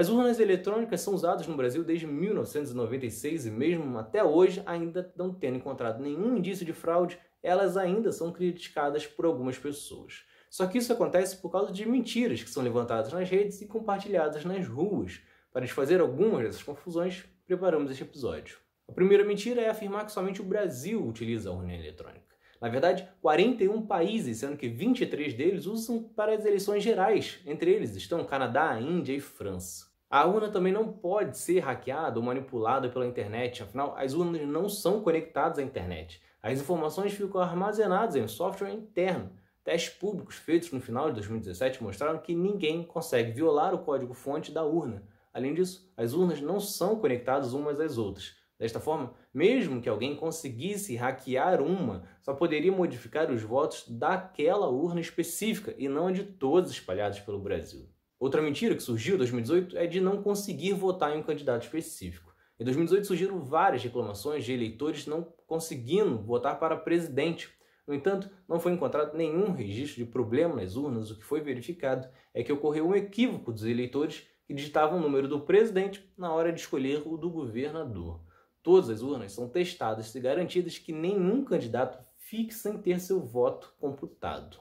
As urnas eletrônicas são usadas no Brasil desde 1996 e mesmo até hoje, ainda não tendo encontrado nenhum indício de fraude, elas ainda são criticadas por algumas pessoas. Só que isso acontece por causa de mentiras que são levantadas nas redes e compartilhadas nas ruas. Para desfazer algumas dessas confusões, preparamos este episódio. A primeira mentira é afirmar que somente o Brasil utiliza a urna eletrônica. Na verdade, 41 países, sendo que 23 deles usam para as eleições gerais. Entre eles estão Canadá, Índia e França. A urna também não pode ser hackeada ou manipulada pela internet, afinal, as urnas não são conectadas à internet. As informações ficam armazenadas em um software interno. Testes públicos feitos no final de 2017 mostraram que ninguém consegue violar o código-fonte da urna. Além disso, as urnas não são conectadas umas às outras. Desta forma, mesmo que alguém conseguisse hackear uma, só poderia modificar os votos daquela urna específica e não de todos espalhados pelo Brasil. Outra mentira que surgiu em 2018 é de não conseguir votar em um candidato específico. Em 2018 surgiram várias reclamações de eleitores não conseguindo votar para presidente. No entanto, não foi encontrado nenhum registro de problema nas urnas. O que foi verificado é que ocorreu um equívoco dos eleitores que digitavam o número do presidente na hora de escolher o do governador. Todas as urnas são testadas e garantidas que nenhum candidato fique sem ter seu voto computado.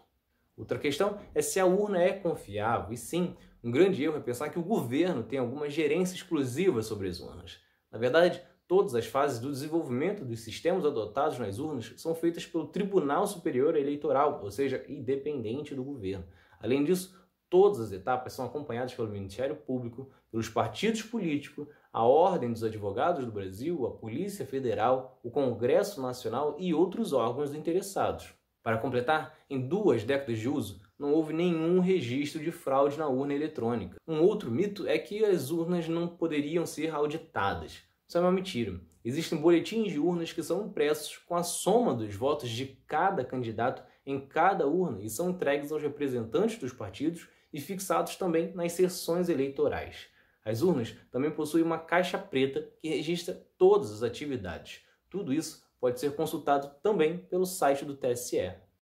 Outra questão é se a urna é confiável. E sim, um grande erro é pensar que o governo tem alguma gerência exclusiva sobre as urnas. Na verdade, todas as fases do desenvolvimento dos sistemas adotados nas urnas são feitas pelo Tribunal Superior Eleitoral, ou seja, independente do governo. Além disso, todas as etapas são acompanhadas pelo Ministério Público, pelos partidos políticos, a Ordem dos Advogados do Brasil, a Polícia Federal, o Congresso Nacional e outros órgãos interessados. Para completar, em duas décadas de uso, não houve nenhum registro de fraude na urna eletrônica. Um outro mito é que as urnas não poderiam ser auditadas. Isso é uma mentira. Existem boletins de urnas que são impressos com a soma dos votos de cada candidato em cada urna e são entregues aos representantes dos partidos e fixados também nas sessões eleitorais. As urnas também possuem uma caixa preta que registra todas as atividades. Tudo isso pode ser consultado também pelo site do TSE.